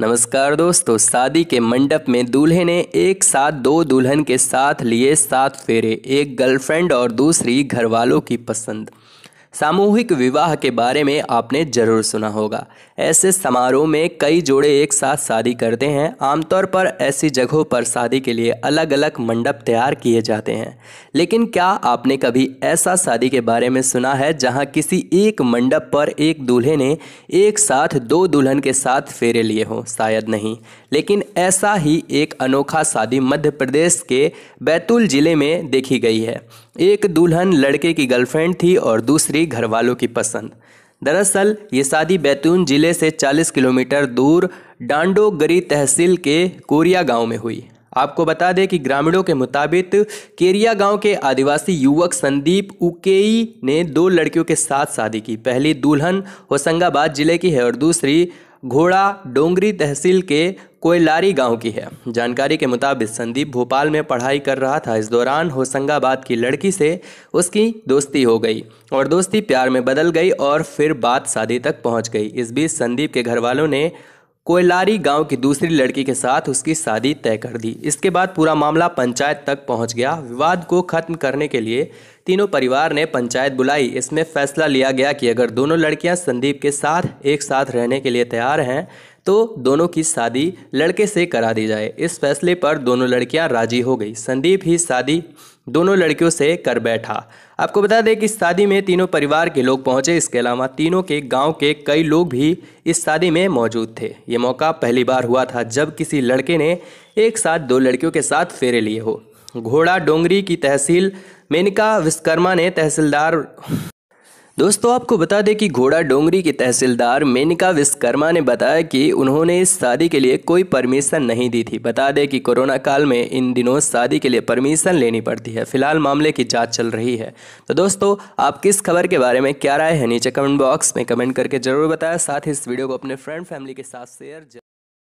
नमस्कार दोस्तों शादी के मंडप में दूल्हे ने एक साथ दो दुल्हन के साथ लिए सात फेरे एक गर्लफ्रेंड और दूसरी घर वालों की पसंद सामूहिक विवाह के बारे में आपने जरूर सुना होगा ऐसे समारोह में कई जोड़े एक साथ शादी करते हैं आमतौर पर ऐसी जगहों पर शादी के लिए अलग अलग मंडप तैयार किए जाते हैं लेकिन क्या आपने कभी ऐसा शादी के बारे में सुना है जहां किसी एक मंडप पर एक दूल्हे ने एक साथ दो दुल्हन के साथ फेरे लिए हों शायद नहीं लेकिन ऐसा ही एक अनोखा शादी मध्य प्रदेश के बैतूल ज़िले में देखी गई है एक दुल्हन लड़के की गर्लफ्रेंड थी और दूसरी मिली घर वालों की पसंद दरअसल ये शादी बैतून ज़िले से 40 किलोमीटर दूर डांडोगरी तहसील के कोरिया गांव में हुई आपको बता दें कि ग्रामीणों के मुताबिक केरिया गांव के आदिवासी युवक संदीप उकेई ने दो लड़कियों के साथ शादी की पहली दुल्हन होशंगाबाद जिले की है और दूसरी घोड़ा डोंगरी तहसील के कोयलारी गांव की है जानकारी के मुताबिक संदीप भोपाल में पढ़ाई कर रहा था इस दौरान होशंगाबाद की लड़की से उसकी दोस्ती हो गई और दोस्ती प्यार में बदल गई और फिर बात शादी तक पहुंच गई इस बीच संदीप के घर वालों ने कोयलारी गांव की दूसरी लड़की के साथ उसकी शादी तय कर दी इसके बाद पूरा मामला पंचायत तक पहुंच गया विवाद को खत्म करने के लिए तीनों परिवार ने पंचायत बुलाई इसमें फैसला लिया गया कि अगर दोनों लड़कियां संदीप के साथ एक साथ रहने के लिए तैयार हैं तो दोनों की शादी लड़के से करा दी जाए इस फैसले पर दोनों लड़कियां राजी हो गई संदीप ही शादी दोनों लड़कियों से कर बैठा आपको बता दें कि शादी में तीनों परिवार के लोग पहुंचे इसके अलावा तीनों के गांव के कई लोग भी इस शादी में मौजूद थे ये मौका पहली बार हुआ था जब किसी लड़के ने एक साथ दो लड़कियों के साथ फेरे लिए हो घोड़ा डोंगरी की तहसील मेनिका विश्वकर्मा ने तहसीलदार दोस्तों आपको बता दें कि घोड़ा डोंगरी के तहसीलदार मेनिका विश्वकर्मा ने बताया कि उन्होंने इस शादी के लिए कोई परमिशन नहीं दी थी बता दें कि कोरोना काल में इन दिनों शादी के लिए परमिशन लेनी पड़ती है फिलहाल मामले की जांच चल रही है तो दोस्तों आप किस खबर के बारे में क्या राय है नीचे कमेंट बॉक्स में कमेंट करके जरूर बताया साथ ही इस वीडियो को अपने फ्रेंड फैमिली के साथ शेयर